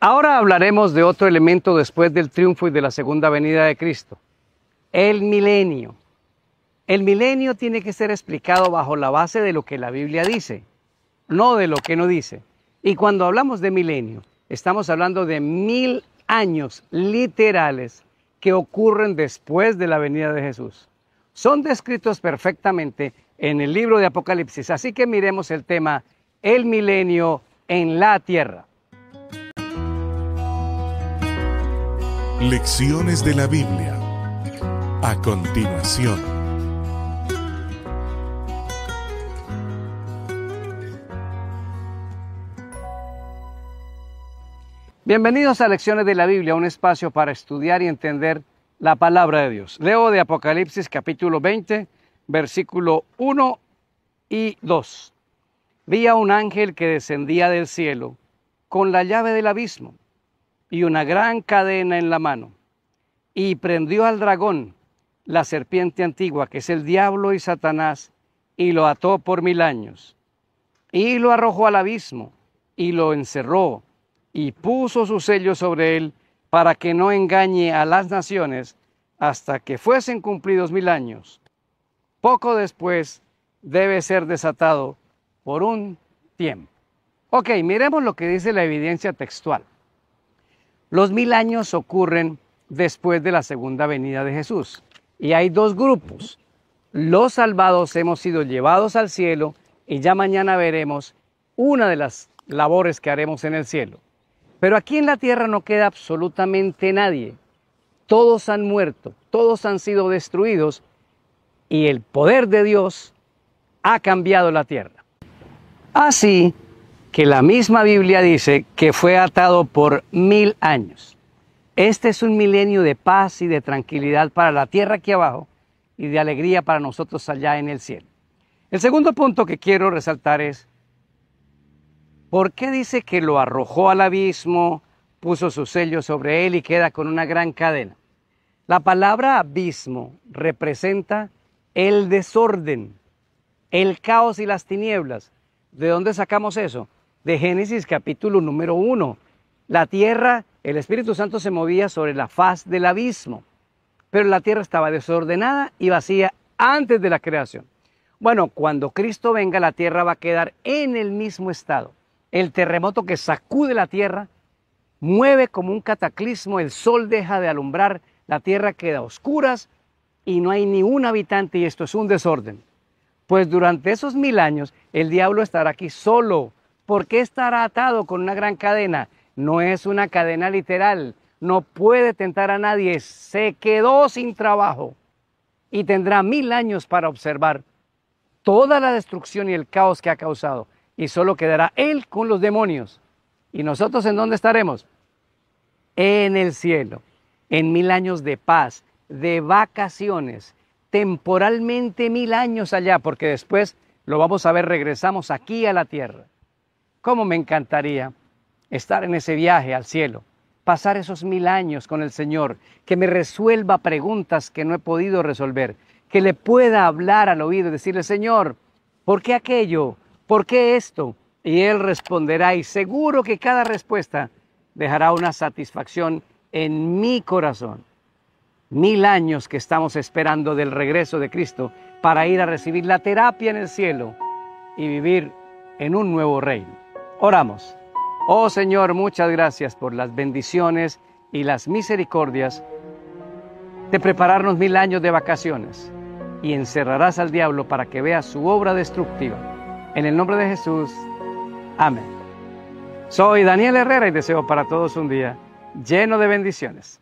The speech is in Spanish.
Ahora hablaremos de otro elemento después del triunfo y de la segunda venida de Cristo, el milenio. El milenio tiene que ser explicado bajo la base de lo que la Biblia dice, no de lo que no dice. Y cuando hablamos de milenio, estamos hablando de mil años literales que ocurren después de la venida de Jesús. Son descritos perfectamente en el libro de Apocalipsis, así que miremos el tema, el milenio en la tierra. Lecciones de la Biblia. A continuación. Bienvenidos a Lecciones de la Biblia, un espacio para estudiar y entender la palabra de Dios. Leo de Apocalipsis capítulo 20, versículo 1 y 2. Vi un ángel que descendía del cielo con la llave del abismo y una gran cadena en la mano. Y prendió al dragón, la serpiente antigua, que es el diablo y Satanás, y lo ató por mil años. Y lo arrojó al abismo, y lo encerró, y puso su sello sobre él, para que no engañe a las naciones hasta que fuesen cumplidos mil años. Poco después debe ser desatado por un tiempo. Ok, miremos lo que dice la evidencia textual. Los mil años ocurren después de la segunda venida de Jesús. Y hay dos grupos. Los salvados hemos sido llevados al cielo y ya mañana veremos una de las labores que haremos en el cielo. Pero aquí en la tierra no queda absolutamente nadie. Todos han muerto, todos han sido destruidos y el poder de Dios ha cambiado la tierra. Así, que la misma Biblia dice que fue atado por mil años. Este es un milenio de paz y de tranquilidad para la tierra aquí abajo y de alegría para nosotros allá en el cielo. El segundo punto que quiero resaltar es, ¿por qué dice que lo arrojó al abismo, puso su sello sobre él y queda con una gran cadena? La palabra abismo representa el desorden, el caos y las tinieblas. ¿De dónde sacamos eso? de Génesis capítulo número 1. La tierra, el Espíritu Santo se movía sobre la faz del abismo, pero la tierra estaba desordenada y vacía antes de la creación. Bueno, cuando Cristo venga, la tierra va a quedar en el mismo estado. El terremoto que sacude la tierra mueve como un cataclismo, el sol deja de alumbrar, la tierra queda a oscuras y no hay ni un habitante y esto es un desorden. Pues durante esos mil años el diablo estará aquí solo ¿Por qué estará atado con una gran cadena? No es una cadena literal, no puede tentar a nadie, se quedó sin trabajo y tendrá mil años para observar toda la destrucción y el caos que ha causado y solo quedará él con los demonios. ¿Y nosotros en dónde estaremos? En el cielo, en mil años de paz, de vacaciones, temporalmente mil años allá, porque después lo vamos a ver, regresamos aquí a la tierra cómo me encantaría estar en ese viaje al cielo, pasar esos mil años con el Señor, que me resuelva preguntas que no he podido resolver, que le pueda hablar al oído y decirle, Señor, ¿por qué aquello? ¿Por qué esto? Y Él responderá y seguro que cada respuesta dejará una satisfacción en mi corazón. Mil años que estamos esperando del regreso de Cristo para ir a recibir la terapia en el cielo y vivir en un nuevo reino. Oramos. Oh Señor, muchas gracias por las bendiciones y las misericordias de prepararnos mil años de vacaciones y encerrarás al diablo para que vea su obra destructiva. En el nombre de Jesús. Amén. Soy Daniel Herrera y deseo para todos un día lleno de bendiciones.